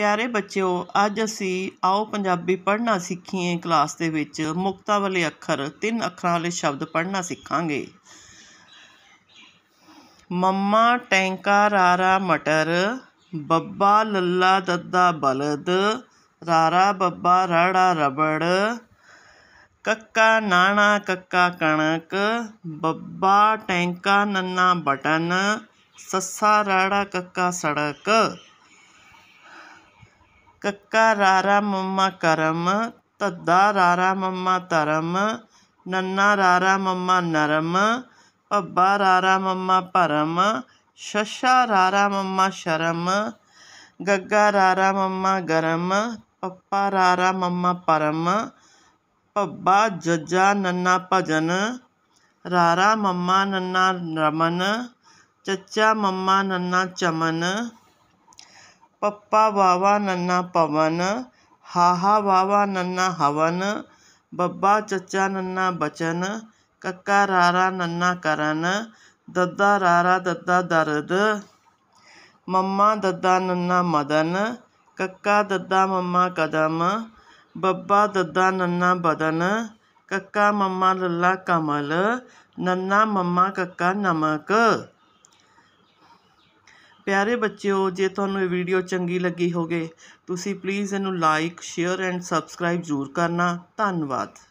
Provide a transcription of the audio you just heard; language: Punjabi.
ਪਿਆਰੇ ਬੱਚਿਓ ਅੱਜ ਅਸੀਂ ਆਓ ਪੰਜਾਬੀ ਪੜ੍ਹਨਾ ਸਿੱਖੀਏ ਕਲਾਸ ਦੇ ਵਿੱਚ ਮੁਕਤਾ ਵਾਲੇ ਅੱਖਰ ਤਿੰਨ ਅੱਖਰਾਂ ਵਾਲੇ ਸ਼ਬਦ ਪੜ੍ਹਨਾ ਸਿੱਖਾਂਗੇ ਮੰਮਾ ਟੈਂਕਾ ਰਾਰਾ ਮਟਰ ਬੱਬਾ ਲੱਲਾ ਦੱਦਾ ਬਲਦ ਰਾਰਾ ਬੱਬਾ ਰਾੜਾ ਰਬੜ ਕੱਕਾ ਨਾਣਾ ਕੱਕਾ ਕਣਕ ਬੱਬਾ ਟੈਂਕਾ ਨੰਨਾ ਬਟਨ ਸੱਸਾ ਰਾੜਾ ਕੱਕਾ ਸੜਕ ਕੱਕਾ ਰਾਰਾ ਮੰਮਾ ਕਰਮ ਧੱਦਾ ਰਾਰਾ ਮੰਮਾ ਧਰਮ ਨੰਨਾ ਰਾਰਾ ਮੰਮਾ ਨਰਮ ਭੱਬਾ ਰਾਰਾ ਮੰਮਾ ਭਰਮ ਸ਼ਸ਼ਾ ਰਾਰਾ ਮੰਮਾ ਸ਼ਰਮ ਗੱਗਾ ਰਾਰਾ ਮੰਮਾ ਗਰਮ ਪੱਪਾ ਰਾਰਾ ਮੰਮਾ ਪਰਮ ਭੱਬਾ ਜੱਜਾ ਨੰਨਾ ਭਜਨ ਰਾਰਾ ਮੰਮਾ ਨੰਨਾ ਰਮਨ ਚੱਚਾ ਮੰਮਾ ਨੰਨਾ ਚਮਨ ਪੱਪਾ ਵਾਵਾ ਨੰਨਾ ਪਵਨ ਹਾਹਾ ਵਾਵਾ ਨੰਨਾ ਹਵਨ ਬੱਬਾ ਚੱਚਾ ਨੰਨਾ ਬਚਨ ਕੱਕਾ ਰਾਰਾ ਨੰਨਾ ਕਰਨ ਦੱਦਾ ਰਾਰਾ ਦੱਦਾ ਦਰਦ ਮੰਮਾ ਦੱਦਾ ਨੰਨਾ ਮਦਨ ਕੱਕਾ ਦੱਦਾ ਮੰਮਾ ਕਦਮ ਬੱਬਾ ਦੱਦਾ ਨੰਨਾ ਬਦਨ ਕੱਕਾ ਮੰਮਾ ਲੱਲਾ ਕਮਲ ਨੰਨਾ ਮੰਮਾ ਕੱਕਾ ਨਮਕ ਪਿਆਰੇ ਬੱਚਿਓ ਜੇ ਤੁਹਾਨੂੰ ਇਹ ਵੀਡੀਓ ਚੰਗੀ ਲੱਗੀ ਹੋਵੇ ਤੁਸੀਂ ਪਲੀਜ਼ ਇਹਨੂੰ ਲਾਈਕ ਸ਼ੇਅਰ ਐਂਡ ਸਬਸਕ੍ਰਾਈਬ ਜ਼ਰੂਰ ਕਰਨਾ ਧੰਨਵਾਦ